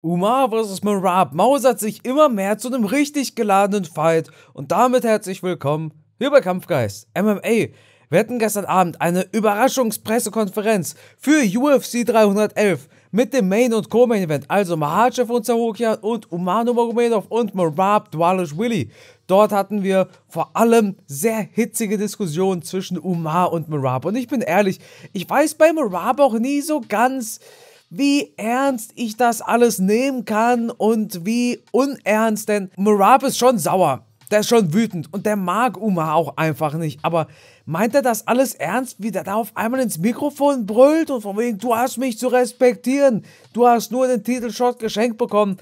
Umar vs. Marab mausert sich immer mehr zu einem richtig geladenen Fight und damit herzlich willkommen hier bei Kampfgeist MMA. Wir hatten gestern Abend eine Überraschungspressekonferenz für UFC 311 mit dem Main- und Co-Main-Event, also Mahachev und Sahokian und Umar Magomedov und Marab dwalish Willy. Dort hatten wir vor allem sehr hitzige Diskussionen zwischen Umar und Marab und ich bin ehrlich, ich weiß bei Marab auch nie so ganz wie ernst ich das alles nehmen kann und wie unernst, denn Marab ist schon sauer. Der ist schon wütend und der mag Uma auch einfach nicht. Aber meint er das alles ernst, wie der da auf einmal ins Mikrofon brüllt und von wegen, du hast mich zu respektieren, du hast nur den Titelshot geschenkt bekommen.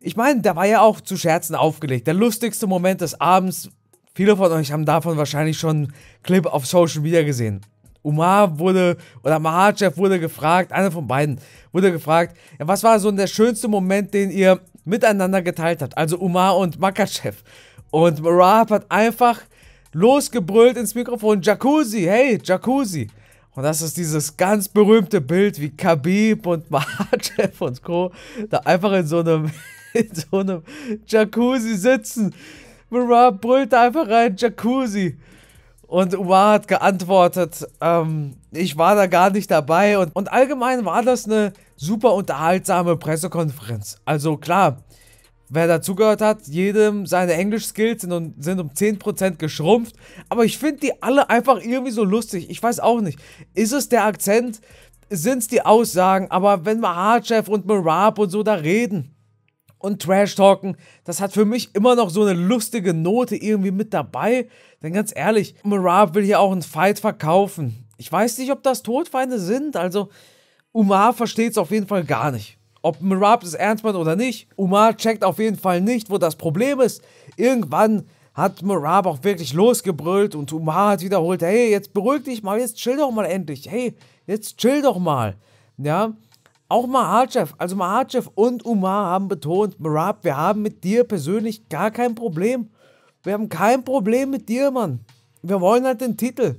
Ich meine, der war ja auch zu Scherzen aufgelegt. Der lustigste Moment des Abends. Viele von euch haben davon wahrscheinlich schon einen Clip auf Social Media gesehen. Umar wurde, oder Mahachev wurde gefragt, einer von beiden wurde gefragt, ja, was war so der schönste Moment, den ihr miteinander geteilt habt? Also Umar und Makachev. Und Rahab hat einfach losgebrüllt ins Mikrofon, Jacuzzi, hey, Jacuzzi. Und das ist dieses ganz berühmte Bild, wie Khabib und Mahachev und Co. da einfach in so einem, in so einem Jacuzzi sitzen. Rahab brüllt da einfach rein, Jacuzzi. Und Umar hat geantwortet, ähm, ich war da gar nicht dabei. Und, und allgemein war das eine super unterhaltsame Pressekonferenz. Also klar, wer dazugehört hat, jedem seine Englisch-Skills sind, um, sind um 10% geschrumpft. Aber ich finde die alle einfach irgendwie so lustig. Ich weiß auch nicht. Ist es der Akzent? Sind es die Aussagen? Aber wenn Mahachev und Mirab und so da reden, und Trash Talken, das hat für mich immer noch so eine lustige Note irgendwie mit dabei. Denn ganz ehrlich, Marab will hier auch einen Fight verkaufen. Ich weiß nicht, ob das Todfeinde sind, also Umar versteht es auf jeden Fall gar nicht. Ob Mirab es ernst meint oder nicht, Umar checkt auf jeden Fall nicht, wo das Problem ist. Irgendwann hat Mirab auch wirklich losgebrüllt und Umar hat wiederholt, hey, jetzt beruhig dich mal, jetzt chill doch mal endlich, hey, jetzt chill doch mal. Ja, auch Mahachev, also Mahachev und Umar haben betont, Marab, wir haben mit dir persönlich gar kein Problem. Wir haben kein Problem mit dir, Mann. Wir wollen halt den Titel.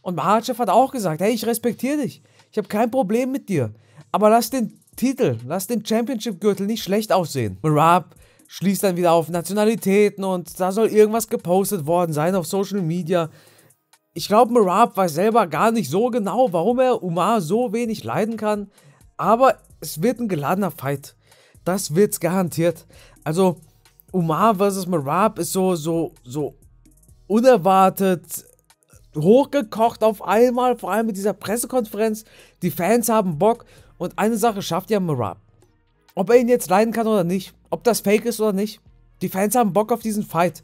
Und Mahachev hat auch gesagt, hey, ich respektiere dich. Ich habe kein Problem mit dir. Aber lass den Titel, lass den Championship-Gürtel nicht schlecht aussehen. Marab schließt dann wieder auf Nationalitäten und da soll irgendwas gepostet worden sein auf Social Media. Ich glaube, Marab weiß selber gar nicht so genau, warum er Umar so wenig leiden kann. Aber es wird ein geladener Fight. Das wird's garantiert. Also, Umar vs. Marab ist so, so, so unerwartet hochgekocht auf einmal, vor allem mit dieser Pressekonferenz. Die Fans haben Bock und eine Sache schafft ja Marab. Ob er ihn jetzt leiden kann oder nicht, ob das fake ist oder nicht, die Fans haben Bock auf diesen Fight.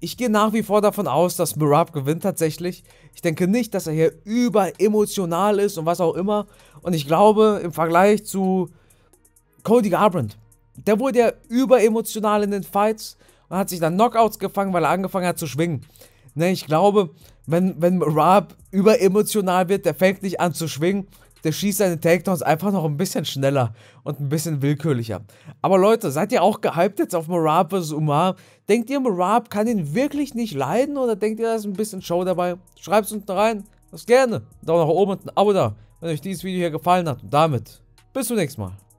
Ich gehe nach wie vor davon aus, dass Mirab gewinnt tatsächlich. Ich denke nicht, dass er hier überemotional ist und was auch immer. Und ich glaube, im Vergleich zu Cody Garbrandt, der wurde ja überemotional in den Fights und hat sich dann Knockouts gefangen, weil er angefangen hat zu schwingen. Ne, ich glaube, wenn, wenn Merab überemotional wird, der fängt nicht an zu schwingen, der schießt seine Takedowns einfach noch ein bisschen schneller und ein bisschen willkürlicher. Aber Leute, seid ihr auch gehypt jetzt auf Marab vs. Umar? Denkt ihr, Marab kann ihn wirklich nicht leiden oder denkt ihr, da ist ein bisschen Show dabei? Schreibt es unten rein, das gerne. Daumen nach oben und ein Abo da, wenn euch dieses Video hier gefallen hat. Und damit, bis zum nächsten Mal.